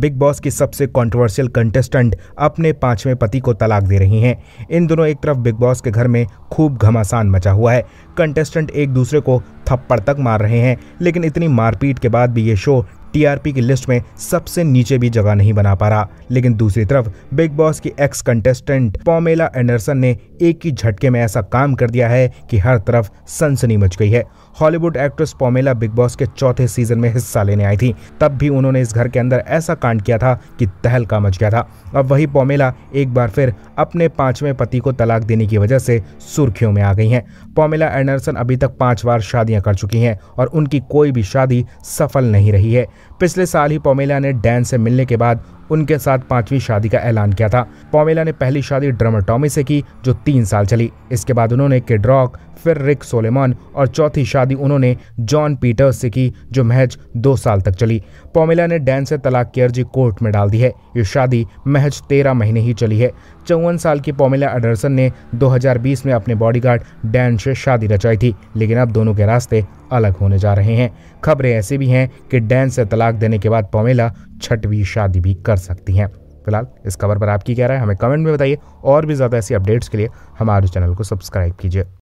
big Boss की सबसे controversial contestant अपने पांचवें पति को तलाक दे रही हैं इन दोनों एक तरफ बिग बॉस के घर में खूब घमासान मचा हुआ है कंटेस्टेंट एक दूसरे को थप्पड़ तक मार रहे हैं लेकिन इतनी मारपीट के बाद भी ये शो टीआरपी की लिस्ट में सबसे नीचे भी जगह नहीं बना पा रहा लेकिन दूसरी तरफ बिग बॉस की एक्स कंटेस्टेंट पॉमेला एंडरसन ने एक ही झटके में ऐसा काम कर दिया है कि हर तरफ सनसनी मच गई है Hollywood actress Pamela Bigg Boss के चौथे सीजन में हिस्सा लेने आई थी तब भी उन्होंने इस घर के अंदर ऐसा कांड किया था कि तहलका मच गया था अब वही पॉमेला एक बार फिर अपने पांचवें पति को तलाक देने की वजह से सुर्खियों में आ गई हैं पॉमेला एंडरसन अभी तक पांच बार शादियां कर चुकी हैं और उनकी कोई भी शादी सफल नहीं रही है पिछले साल ही पोमेला ने डैन से मिलने के बाद उनके साथ पांचवी शादी का ऐलान किया था पॉमेला ने पहली शादी ड्रमर टॉमी से की जो तीन साल चली इसके बाद उन्होंने किड रॉक फिर रिक सोलेमान और चौथी शादी उन्होंने जॉन पीटर्स से की जो महज दो साल तक चली पॉमेला ने डैन से तलाक की अर्जी कोर्ट में डाल दी है ये शादी महज तेरह महीने ही चली है चौवन साल की पॉमेला एडरसन ने 2020 में अपने बॉडीगार्ड डैन से शादी रचाई थी लेकिन अब दोनों के रास्ते अलग होने जा रहे हैं खबरें ऐसी भी हैं कि डैन से तलाक देने के बाद पोमेला छठवीं शादी भी कर सकती हैं फिलहाल इस खबर पर आपकी क्या राय हमें कमेंट में बताइए और भी ज़्यादा ऐसी अपडेट्स के लिए हमारे चैनल को सब्सक्राइब कीजिए